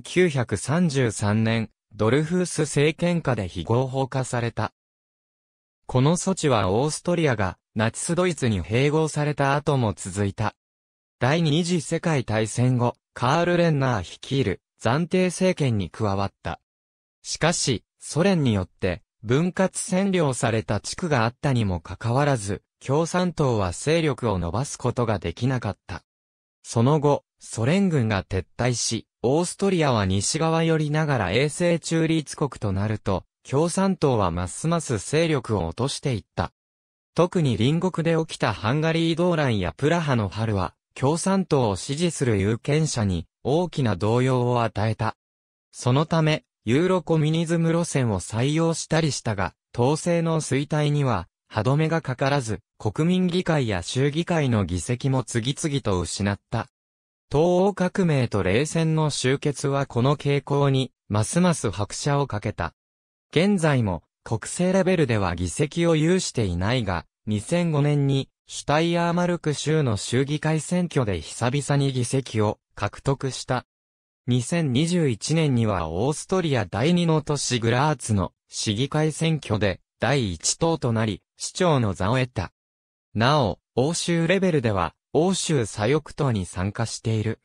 1933年、ドルフース政権下で非合法化された。この措置はオーストリアがナチスドイツに併合された後も続いた。第二次世界大戦後、カール・レンナー率いる暫定政権に加わった。しかし、ソ連によって分割占領された地区があったにもかかわらず、共産党は勢力を伸ばすことができなかった。その後、ソ連軍が撤退し、オーストリアは西側寄りながら衛星中立国となると、共産党はますます勢力を落としていった。特に隣国で起きたハンガリー動乱やプラハの春は、共産党を支持する有権者に大きな動揺を与えた。そのため、ユーロコミュニズム路線を採用したりしたが、統制の衰退には歯止めがかからず、国民議会や州議会の議席も次々と失った。東欧革命と冷戦の終結はこの傾向に、ますます拍車をかけた。現在も、国政レベルでは議席を有していないが、2005年に、シュタイヤーマルク州の州議会選挙で久々に議席を獲得した。2021年にはオーストリア第二の都市グラーツの市議会選挙で第一党となり、市長の座を得た。なお、欧州レベルでは、欧州左翼党に参加している。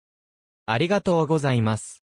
ありがとうございます。